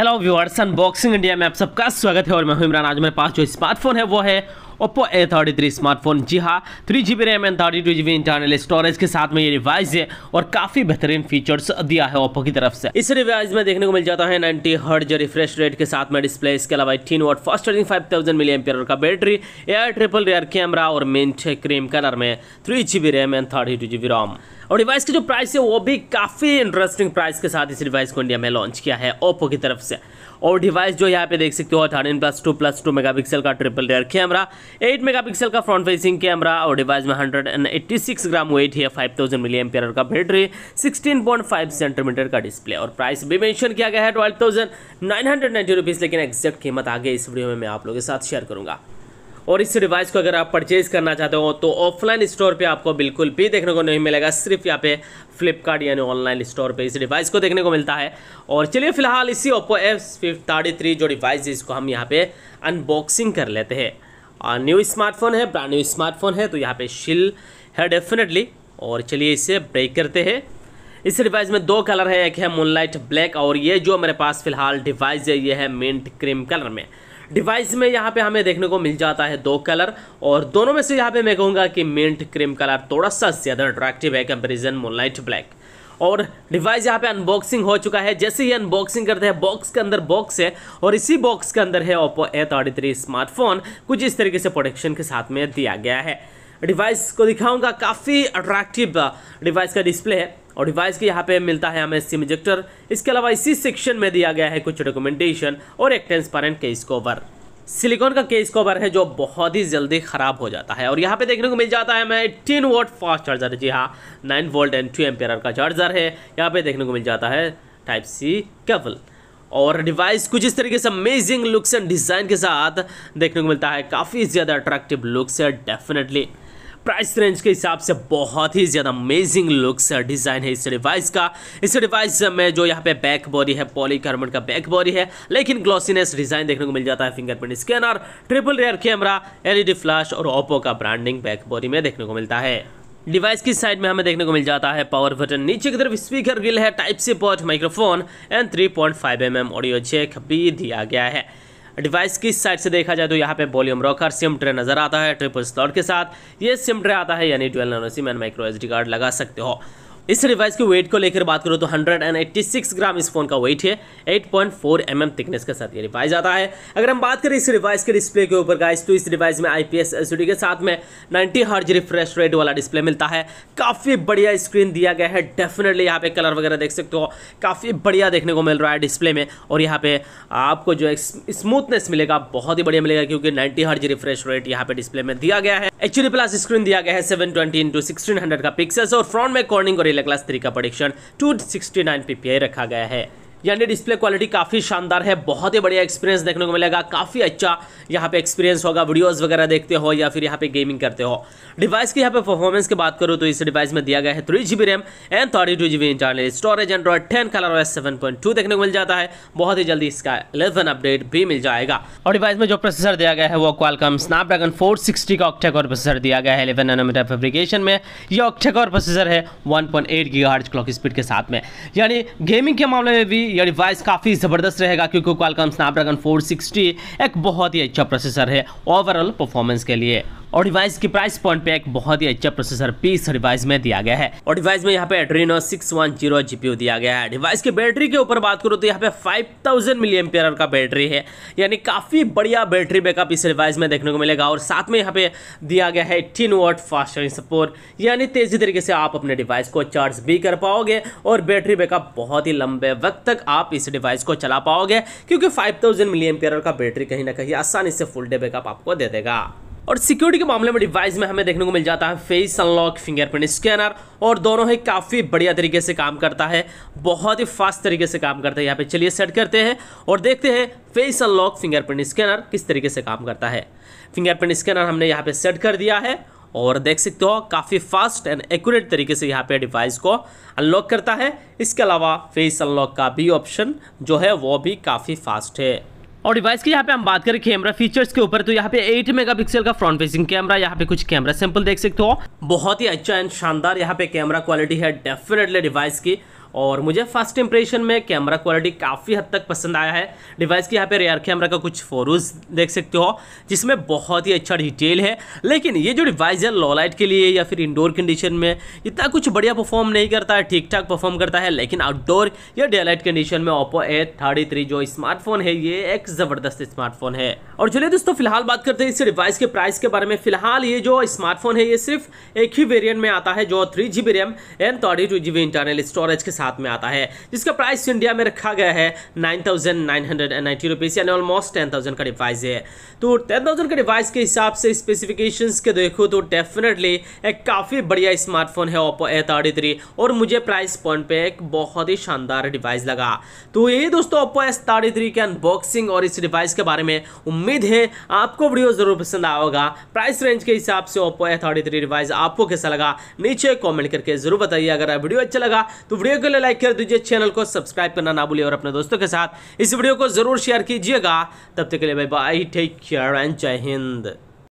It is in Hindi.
हेलो व्यूअर्स अनबॉक्सिंग इंडिया में आप सबका स्वागत है और मैं हूं इमरान आज मेरे पास जो स्मार्टफोन है वो है Oppo A thirty three smartphone जी हाँ three G B RAM and thirty two G B internal storage के साथ में ये रिवाइज है और काफी बेहतरीन फीचर्स दिया है ओप्पो की तरफ से इस रिवाइज में देखने को मिल जाता है 90 हर्ज रिफ्रेश रेट के साथ में डिस्प्ले इसके अलावा eighteen watt fast charging five thousand milli ampere का battery air triple rear camera और मिंट क्रीम कलर में three G B RAM and thirty two G B ROM और डिवाइस की जो प्राइस है वो भी काफ़ी इंटरेस्टिंग प्राइस के साथ इस डिवाइस को इंडिया में लॉन्च किया है ओप्पो की तरफ से और डिवाइस जो यहाँ पे देख सकते हो thirteen plus two plus two mega का triple rear camera eight mega का फ्रंट फेसिंग कैमरा और डिवाइस में hundred and eighty six gram weight है फाइव थाउजेंड मिली एम का battery sixteen point five centimetre का डिस्प्ले और प्राइस भी मेंशन किया गया है twelve thousand nine hundred rupees लेकिन एक्जैक्ट कीमत आगे इस वीडियो में मैं आप लोगों के साथ शेयर करूँगा और इस डिवाइस को अगर आप परचेज करना चाहते हो तो ऑफलाइन स्टोर पे आपको बिल्कुल भी देखने को नहीं मिलेगा सिर्फ यहाँ पे फ्लिपकार्ट यानी ऑनलाइन स्टोर पे इस डिवाइस को देखने को मिलता है और चलिए फिलहाल इसी ओप्पो एफ थर्टी थ्री जो डिवाइस है इसको हम यहाँ पे अनबॉक्सिंग कर लेते हैं और न्यू स्मार्टफोन है ब्रांड न्यू स्मार्टफोन है तो यहाँ पर शिल है डेफिनेटली और चलिए इसे ब्रेक करते हैं इस डिवाइस में दो कलर है एक है मूनलाइट ब्लैक और ये जो मेरे पास फिलहाल डिवाइस है ये है मिंट क्रीम कलर में डिवाइस में यहाँ पे हमें देखने को मिल जाता है दो कलर और दोनों में से यहाँ पे मैं कहूँगा कि मिंट क्रीम कलर थोड़ा सा ज़्यादा अट्रैक्टिव है कंपेरिजन मोनलाइट ब्लैक और डिवाइस यहाँ पे अनबॉक्सिंग हो चुका है जैसे ही अनबॉक्सिंग करते हैं बॉक्स के अंदर बॉक्स है और इसी बॉक्स के अंदर है Oppo A thirty three smartphone कुछ इस तरीके से प्रोटेक्शन के साथ में दिया गया है डिवाइस को दिखाऊंगा काफ़ी अट्रैक्टिव डिवाइस का डिस्प्ले है और डिवाइस के यहाँ पे मिलता है हमें सिम इजेक्टर इसके अलावा इसी सेक्शन में दिया गया है कुछ डॉक्यूमेंटेशन और एक ट्रांसपेरेंट केस कवर सिलिकॉन का केस कवर है जो बहुत ही जल्दी ख़राब हो जाता है और यहाँ पे देखने को मिल जाता है हमें एट्टीन वोट फास्ट चार्जर जी हाँ nine volt and two ampere का चार्जर है यहाँ पे देखने को मिल जाता है टाइप सी केबल और डिवाइस कुछ इस तरीके से अमेजिंग लुक्स एंड डिज़ाइन के साथ देखने को मिलता है काफ़ी ज़्यादा अट्रैक्टिव लुक्स है डेफिनेटली प्राइस रेंज के हिसाब से बहुत ही ज़्यादा अमेजिंग लुक्स डिज़ाइन है इस डिवाइस का इस डिवाइस uh, में जो यहाँ पे बैक बॉडी है पॉलीकार्बन का बैक बॉडी है लेकिन ग्लॉसीनेस डिज़ाइन देखने को मिल जाता है fingerprint scanner triple rear camera LED flash और ओप्पो का ब्रांडिंग बैक बॉडी में देखने को मिलता है डिवाइस की साइड में हमें देखने को मिल जाता है पावर बटन नीचे की तरफ स्पीकर ग्रिल है type C port microphone and 3.5 point mm audio jack भी दिया गया है डिवाइस किस साइड से देखा जाए तो यहाँ पे वॉल्यूम रॉकर सिम ट्रे नज़र आता है ट्रिपल स्लॉट के साथ ये सिम ट्रे आता है यानी twelve nano man and micro H card लगा सकते हो इस डिवाइस के वेट को लेकर बात करो तो 186 ग्राम इस फोन का वेट है 8.4 पॉइंट mm थिकनेस के साथ ये डिवाइस आता है अगर हम बात करें इस डिवाइस के डिस्प्ले के ऊपर गाइस तो इस डिवाइस में आई पी के साथ में नाइन्टी हर्ज रिफ्रेश रेट वाला डिस्प्ले मिलता है काफ़ी बढ़िया स्क्रीन दिया गया है डेफिनेटली यहाँ पे कलर वगैरह देख सकते हो काफ़ी बढ़िया देखने को मिल रहा है डिस्प्ले में और यहाँ पे आपको जो स्मूथनेस मिलेगा बहुत ही बढ़िया मिलेगा क्योंकि नाइन्टी हर्ज रिफ्रेश रेट यहाँ पे डिस्प्ले में दिया गया है एक्चुअली प्लस स्क्रीन दिया गया है seven twenty into sixteen hundred का पिक्सल्स और फ्रंट में कॉर्निंग और क्लास थ्री का protection two sixty nine P P I रखा गया है यानी डिस्प्ले क्वालिटी काफ़ी शानदार है बहुत ही बढ़िया एक्सपीरियंस देखने को मिलेगा काफ़ी अच्छा यहाँ पे एक्सपीरियंस होगा वीडियोस वगैरह देखते हो या फिर यहाँ पे गेमिंग करते हो डिवाइस की यहाँ पे परफॉर्मेंस की बात करूँ तो इस डिवाइस में दिया गया है three G B RAM and thirty two G B internal storage Android ten colour OS seven point two देखने को मिल जाता है बहुत ही जल्दी इसका इलेवन अपडेट भी मिल जाएगा और डिवाइस में जो प्रोसेसर दिया गया है वो क्वालकम स्नैपड्रैगन फोर सिक्सटी का और प्रोसेसर दिया गया है इलेवन नैनोमीटर फेब्रिकेशन में यह ऑक्टेकोर प्रोसेसर है one point eight gigahertz clock speed के साथ में यानी गेमिंग के मामले में भी यह डिवाइस काफ़ी ज़बरदस्त रहेगा क्योंकि क्वालकॉम स्नैपड्रैगन 460 एक बहुत ही अच्छा प्रोसेसर है ओवरऑल परफॉर्मेंस के लिए और डिवाइस की प्राइस पॉइंट पे एक बहुत ही अच्छा प्रोसेसर पीस डिवाइस में दिया गया है और डिवाइस में यहाँ पे Adreno six one zero GPU दिया गया है डिवाइस की बैटरी के ऊपर बात करो तो यहाँ पे फाइव थाउजेंड मिलियम एम्पियर का बैटरी है यानी काफ़ी बढ़िया बैटरी बैकअप इस डिवाइस में देखने को मिलेगा और साथ में यहाँ पे दिया गया है eighteen watt fast charging support यानी तेजी तरीके से आप अपने डिवाइस को चार्ज भी कर पाओगे और बैटरी बैकअप बहुत ही लंबे वक्त तक आप इस डिवाइस को चला पाओगे क्योंकि फाइव थाउजेंड मिली एम्पियर का बैटरी कहीं ना कहीं आसानी से फुल डे बैकअप आपको दे देगा और सिक्योरिटी के मामले में डिवाइस में हमें देखने को मिल जाता है फेस अनलॉक फिंगरप्रिंट स्कैनर और दोनों ही काफ़ी बढ़िया तरीके से काम करता है बहुत ही फास्ट तरीके से काम करता है यहाँ पे चलिए सेट करते हैं और देखते हैं फेस अनलॉक फिंगरप्रिंट स्कैनर किस तरीके से काम करता है फिंगरप्रिंट स्कैनर हमने यहाँ पर सेट कर दिया है और देख सकते हो काफ़ी फास्ट एंड एक्यूरेट तरीके से यहाँ पे डिवाइस को अनलॉक करता है इसके अलावा फेस अनलॉक का भी ऑप्शन जो है वो भी काफ़ी फास्ट है और डिवाइस की यहाँ पे हम बात करें कैमरा फीचर्स के ऊपर तो यहाँ पे 8 मेगापिक्सल का फ्रंट फेसिंग कैमरा यहाँ पे कुछ कैमरा सैंपल देख सकते हो बहुत ही अच्छा एंड शानदार यहाँ पे कैमरा क्वालिटी है डेफिनेटली डिवाइस की और मुझे फर्स्ट इंप्रेशन में कैमरा क्वालिटी काफ़ी हद तक पसंद आया है डिवाइस की यहाँ पे रेयर कैमरा का कुछ फोरूज देख सकते हो जिसमें बहुत ही अच्छा डिटेल है लेकिन ये जो डिवाइस है लोलाइट के लिए या फिर इंडोर कंडीशन में इतना कुछ बढ़िया परफॉर्म नहीं करता है ठीक ठाक परफॉर्म करता है लेकिन आउटडोर या डे लाइट कंडीशन में ओप्पो ए थर्टी जो स्मार्टफोन है ये एक ज़बरदस्त स्मार्टफोन है और चलिए दोस्तों फिलहाल बात करते हैं इस डिवाइस के प्राइस के बारे में फिलहाल ये जो स्मार्टफोन है ये सिर्फ एक ही वेरियंट में आता है जो three G B RAM and thirty two G B internal storage के साथ में आता है जिसका प्राइस इंडिया में रखा गया है नाइन थाउजेंड यानी ऑलमोस्ट टेन का डिवाइस है तो टेन का डिवाइस के हिसाब से स्पेसिफिकेशन के देखो तो डेफिनेटली एक काफ़ी बढ़िया स्मार्टफोन है ओप्पो ए थर्टी और मुझे प्राइस पॉइंट पे एक बहुत ही शानदार डिवाइस लगा तो ये दोस्तों ओप्पो एस थर्टी थ्री की अनबॉक्सिंग और इस डिवाइस के बारे में उम्मीद है आपको वीडियो ज़रूर पसंद आया होगा प्राइस रेंज के हिसाब से Oppo A thirty three device आपको कैसा लगा नीचे कमेंट करके ज़रूर बताइए अगर वीडियो अच्छा लगा तो वीडियो को पहले लाइक कर दीजिए चैनल को सब्सक्राइब करना ना भूलिए और अपने दोस्तों के साथ इस वीडियो को जरूर शेयर कीजिएगा तब तक के लिए bye bye take care and जय हिंद